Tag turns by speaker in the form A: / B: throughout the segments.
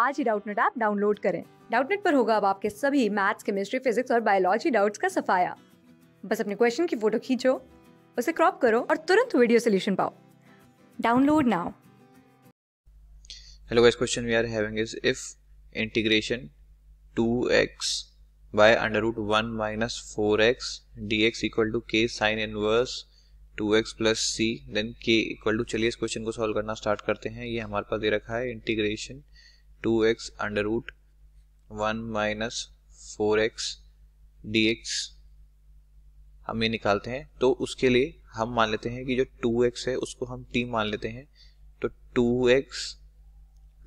A: आज ही Doubtnut app download करें डाउटनेट पर होगा अब आपके सभी मैथ्स केमिस्ट्री फिजिक्स और बायोलॉजी डाउट्स का सफाया बस अपने क्वेश्चन की फोटो खींचो उसे क्रॉप करो और तुरंत वीडियो सोल्यूशन पाओ download now
B: hello guys question we are having is if integration 2x by under root 1 minus 4x dx equal to k sin inverse 2x plus c then k equal to चलिए इस question को solve करना start करते हैं ये हमारे पास दे रखा है integration 2x two x under root one minus four x d x हम ये निकालते हैं तो उसके लिए हम मान लेते हैं कि जो टू एक्स है उसको हम टी मान लेते हैं तो two x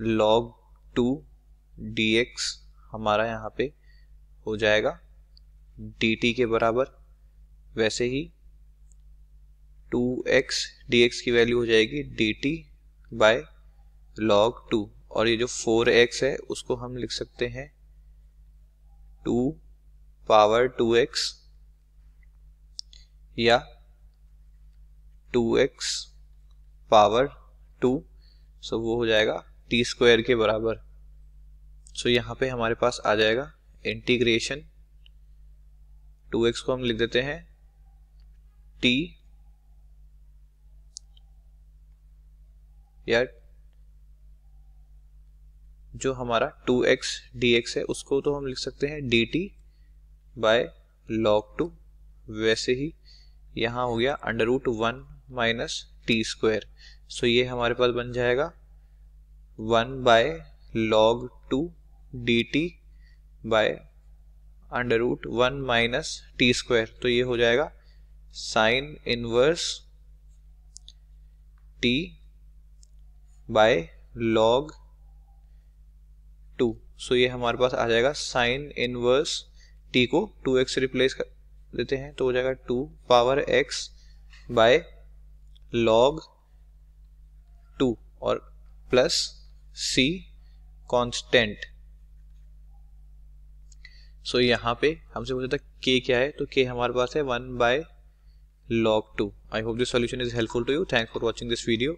B: log two d x हमारा यहाँ पे हो जाएगा डी टी के बराबर वैसे ही टू एक्स डी एक्स की वैल्यू हो जाएगी d t by log two और ये जो फोर एक्स है उसको हम लिख सकते हैं टू पावर टू एक्स या two x power two so वो हो जाएगा टी स्क्वायर के बराबर सो यहाँ पे हमारे पास आ जाएगा इंटीग्रेशन टू एक्स को हम लिख देते हैं टी या जो हमारा टू एक्स डी एक्स है उसको तो हम लिख सकते हैं d t by log two वैसे ही यहाँ हो गया under root one minus t square so ये हमारे पास बन जाएगा one by log two d t by under root one minus t square तो ये हो जाएगा sine inverse t by log so ये हमारे पास आ जाएगा साइन इनवर्स टी को टू एक्स रिप्लेस कर देते हैं तो हो जाएगा two power x bye log two और प्लस सी कांस्टेंट सो यहां पे हमसे पूछा था के क्या है तो के हमारे पास है one by log two I hope this solution is helpful to you thanks for watching this video